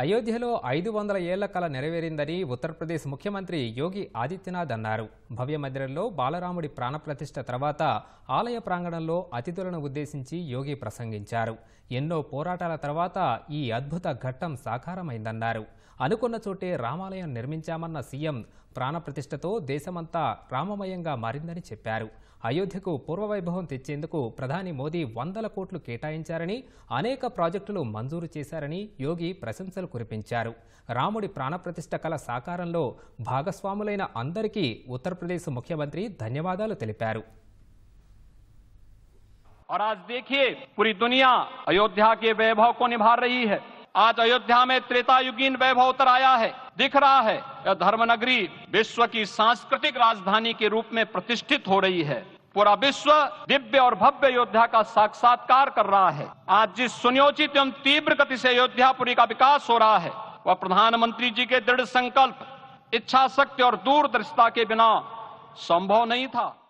అయోధ్యలో ఐదు వందల ఏళ్ల కళ నెరవేరిందని ఉత్తరప్రదేశ్ ముఖ్యమంత్రి యోగి ఆదిత్యనాథ్ అన్నారు భవ్య మందిరంలో బాలరాముడి ప్రాణప్రతిష్ట తర్వాత ఆలయ ప్రాంగణంలో అతిథులను ఉద్దేశించి యోగి ప్రసంగించారు ఎన్నో పోరాటాల తర్వాత ఈ అద్భుత ఘట్టం సాకారమైందన్నారు అనుకున్న చోటే రామాలయం నిర్మించామన్న సీఎం ప్రాణప్రతిష్ఠతో దేశమంతా రామమయంగా మారిందని చెప్పారు అయోధ్యకు పూర్వవైభవం తెచ్చేందుకు ప్రధాని మోదీ వందల కోట్లు కేటాయించారని అనేక ప్రాజెక్టులు మంజూరు చేశారని యోగి ప్రశంసలు राण प्रतिष्ठ कल साकार కళ अंदर की उत्तर प्रदेश मुख्यमंत्री धन्यवाद और आज देखिए पूरी दुनिया अयोध्या के वैभव को निभा रही है आज अयोध्या में त्रेतायुगीन वैभव उतर आया है दिख रहा है यह धर्मनगरी विश्व की सांस्कृतिक राजधानी के रूप में प्रतिष्ठित हो रही है पूरा विश्व दिव्य और भव्य योद्धा का साक्षात्कार कर रहा है आज जिस सुनियोजित एवं तीव्र गति से योद्धापुरी का विकास हो रहा है वह प्रधानमंत्री जी के दृढ़ संकल्प इच्छा शक्ति और दूरदृष्टता के बिना संभव नहीं था